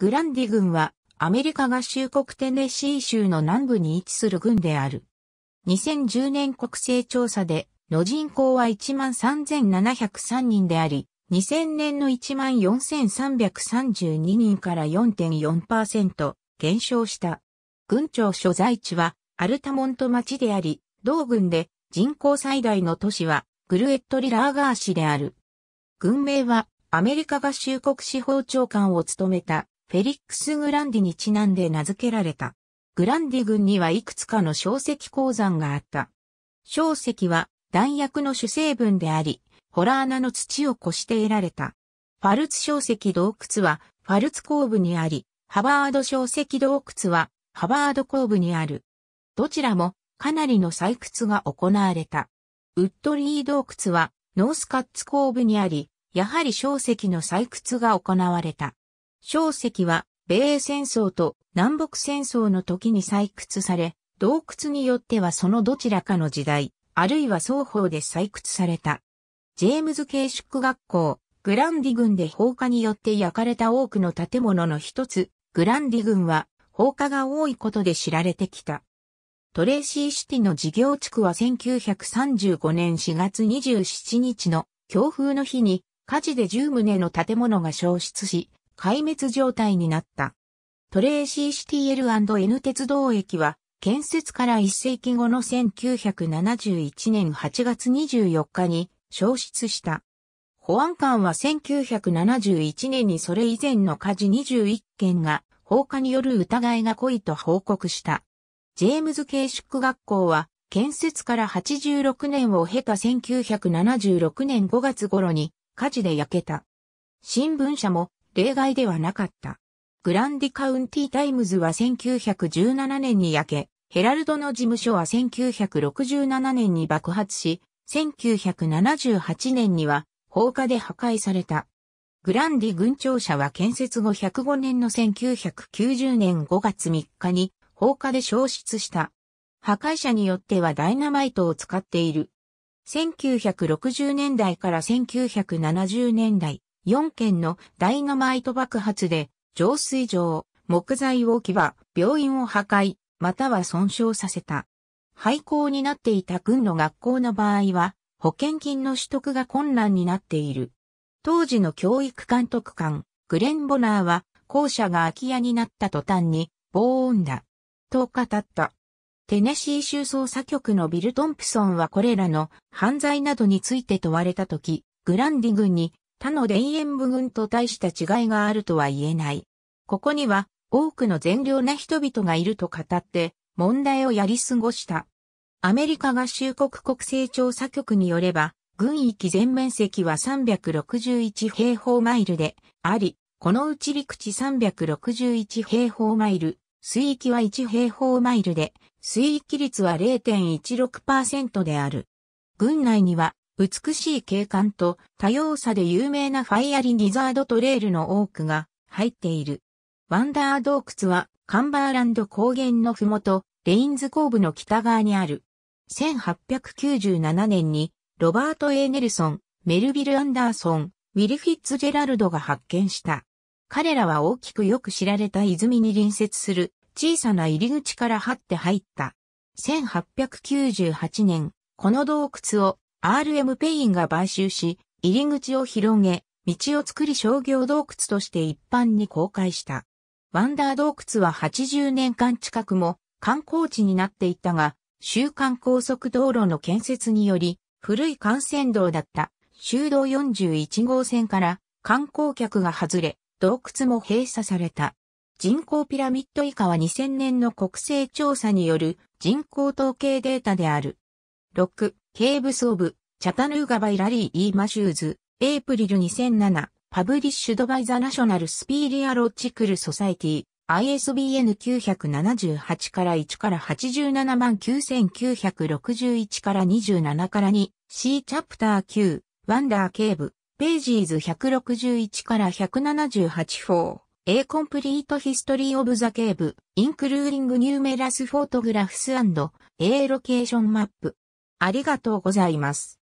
グランディ軍はアメリカ合衆国テネシー州の南部に位置する軍である。2010年国勢調査での人口は13,703人であり、2000年の14,332人から4.4%減少した。軍庁所在地はアルタモント町であり、同軍で人口最大の都市はグルエットリラーガー市である。軍名はアメリカ合衆国司法長官を務めたフェリックス・グランディにちなんで名付けられた。グランディ軍にはいくつかの小石鉱山があった。小石は弾薬の主成分であり、ホラー穴の土をこして得られた。ファルツ小石洞窟はファルツ後部にあり、ハバード小石洞窟はハバード後部にある。どちらもかなりの採掘が行われた。ウッドリー洞窟はノースカッツ後部にあり、やはり小石の採掘が行われた。小石は、米英戦争と南北戦争の時に採掘され、洞窟によってはそのどちらかの時代、あるいは双方で採掘された。ジェームズ慶宿学校、グランディ軍で放火によって焼かれた多くの建物の一つ、グランディ軍は放火が多いことで知られてきた。トレーシーシティの事業地区は1935年4月27日の強風の日に火事で10棟の建物が消失し、壊滅状態になった。トレーシー CTL&N 鉄道駅は、建設から1世紀後の1971年8月24日に消失した。保安官は1971年にそれ以前の火事21件が放火による疑いが濃いと報告した。ジェームズ慶祝学校は建設から86年を経た1976年5月頃に火事で焼けた。新聞社も例外ではなかった。グランディカウンティタイムズは1917年に焼け、ヘラルドの事務所は1967年に爆発し、1978年には放火で破壊された。グランディ軍庁舎は建設後105年の1990年5月3日に放火で消失した。破壊者によってはダイナマイトを使っている。1960年代から1970年代、4件のダイナマイト爆発で、浄水場、木材置き場、病院を破壊、または損傷させた。廃校になっていた軍の学校の場合は、保険金の取得が困難になっている。当時の教育監督官、グレン・ボナーは、校舎が空き家になった途端に、防音だ。と語った。テネシー州捜査局のビル・トンプソンはこれらの犯罪などについて問われた時、グランディ軍に他の田園部群と大した違いがあるとは言えない。ここには多くの善良な人々がいると語って問題をやり過ごした。アメリカ合衆国国勢調査局によれば、軍域全面積は361平方マイルであり、このうち陸地361平方マイル、水域は1平方マイルで、水域率は0.16%である。軍内には美しい景観と多様さで有名なファイアリギザードトレイルの多くが入っている。ワンダー洞窟はカンバーランド高原のふもと、レインズ後部の北側にある。1897年にロバート・エーネルソン、メルビル・アンダーソン、ウィル・フィッツジェラルドが発見した。彼らは大きくよく知られた泉に隣接する小さな入り口から張って入った。1898年、この洞窟を RM ペインが買収し、入り口を広げ、道を作り商業洞窟として一般に公開した。ワンダー洞窟は80年間近くも観光地になっていたが、週間高速道路の建設により、古い幹線道だった修道41号線から観光客が外れ、洞窟も閉鎖された。人口ピラミッド以下は2000年の国勢調査による人口統計データである。6、ケーブス・オブ・チャタヌーガ・バイ・ラリー・イー・マシューズ、エイプリル2007、パブリッシュドバイザ・ナショナル・スピーリア・ロッチクル・ソサイティ、ISBN 978から1から87万9961から27から 2C チャプター9、ワンダー・ケーブ、ページーズ161から178フ A Complete History of the Cave, Including Numerous Photographs and A Location Map, ありがとうございます。